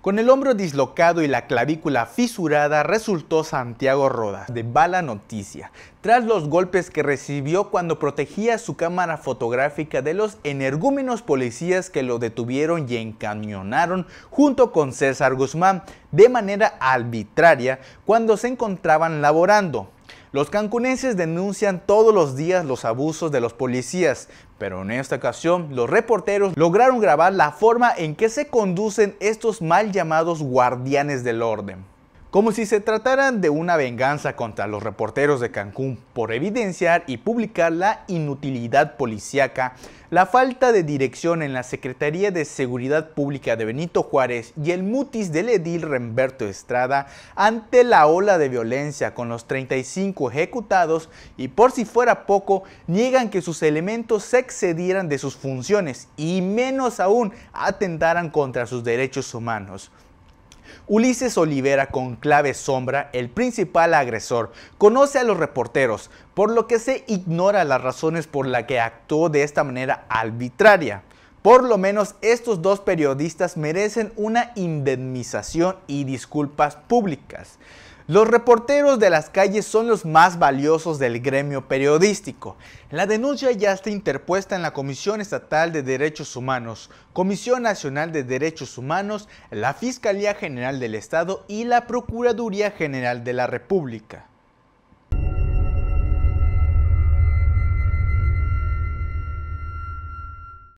Con el hombro dislocado y la clavícula fisurada resultó Santiago Rodas, de Bala Noticia, tras los golpes que recibió cuando protegía su cámara fotográfica de los energúmenos policías que lo detuvieron y encañonaron junto con César Guzmán de manera arbitraria cuando se encontraban laborando. Los cancunenses denuncian todos los días los abusos de los policías, pero en esta ocasión los reporteros lograron grabar la forma en que se conducen estos mal llamados guardianes del orden como si se trataran de una venganza contra los reporteros de Cancún por evidenciar y publicar la inutilidad policíaca, la falta de dirección en la Secretaría de Seguridad Pública de Benito Juárez y el mutis del edil Remberto Estrada ante la ola de violencia con los 35 ejecutados y por si fuera poco, niegan que sus elementos se excedieran de sus funciones y menos aún atentaran contra sus derechos humanos. Ulises Olivera, con clave sombra, el principal agresor, conoce a los reporteros, por lo que se ignora las razones por las que actuó de esta manera arbitraria. Por lo menos estos dos periodistas merecen una indemnización y disculpas públicas. Los reporteros de las calles son los más valiosos del gremio periodístico. La denuncia ya está interpuesta en la Comisión Estatal de Derechos Humanos, Comisión Nacional de Derechos Humanos, la Fiscalía General del Estado y la Procuraduría General de la República.